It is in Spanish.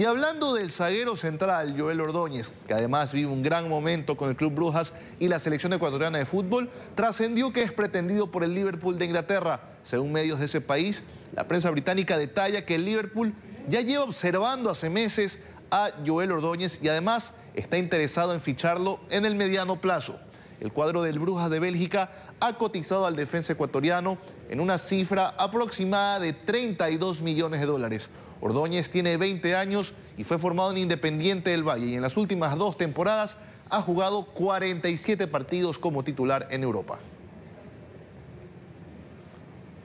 Y hablando del zaguero central, Joel Ordóñez, que además vive un gran momento con el Club Brujas y la selección ecuatoriana de fútbol, trascendió que es pretendido por el Liverpool de Inglaterra. Según medios de ese país, la prensa británica detalla que el Liverpool ya lleva observando hace meses a Joel Ordóñez y además está interesado en ficharlo en el mediano plazo. El cuadro del Brujas de Bélgica ha cotizado al defensa ecuatoriano en una cifra aproximada de 32 millones de dólares. Ordóñez tiene 20 años y fue formado en Independiente del Valle y en las últimas dos temporadas ha jugado 47 partidos como titular en Europa.